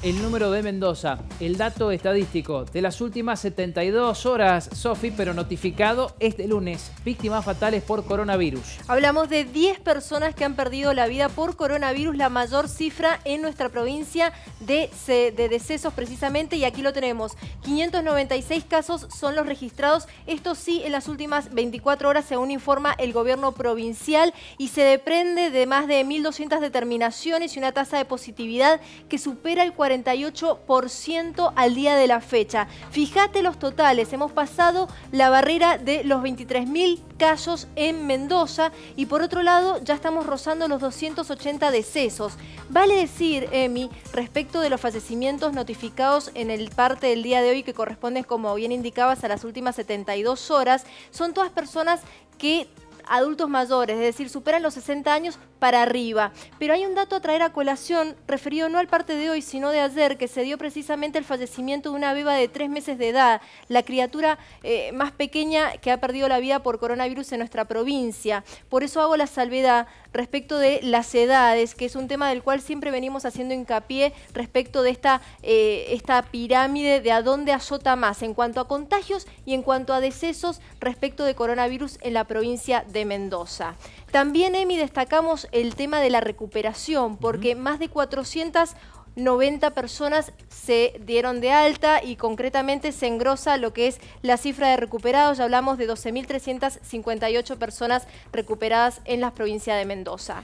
El número de Mendoza, el dato estadístico de las últimas 72 horas, Sofi, pero notificado este lunes, víctimas fatales por coronavirus. Hablamos de 10 personas que han perdido la vida por coronavirus, la mayor cifra en nuestra provincia de, decesos precisamente, y aquí lo tenemos. 596 casos son los registrados, esto sí en las últimas 24 horas, según informa el gobierno provincial, y se deprende de más de 1.200 determinaciones y una tasa de positividad que supera el 40%. 48% al día de la fecha. Fíjate los totales, hemos pasado la barrera de los 23.000 casos en Mendoza y por otro lado ya estamos rozando los 280 decesos. Vale decir, Emi, respecto de los fallecimientos notificados en el parte del día de hoy que corresponde, como bien indicabas, a las últimas 72 horas, son todas personas que adultos mayores, es decir, superan los 60 años para arriba. Pero hay un dato a traer a colación referido no al parte de hoy, sino de ayer, que se dio precisamente el fallecimiento de una beba de tres meses de edad, la criatura eh, más pequeña que ha perdido la vida por coronavirus en nuestra provincia. Por eso hago la salvedad respecto de las edades, que es un tema del cual siempre venimos haciendo hincapié respecto de esta, eh, esta pirámide de a dónde azota más en cuanto a contagios y en cuanto a decesos respecto de coronavirus en la provincia de Mendoza. También, Emi, destacamos el tema de la recuperación, porque más de 490 personas se dieron de alta y concretamente se engrosa lo que es la cifra de recuperados. Ya hablamos de 12.358 personas recuperadas en la provincia de Mendoza.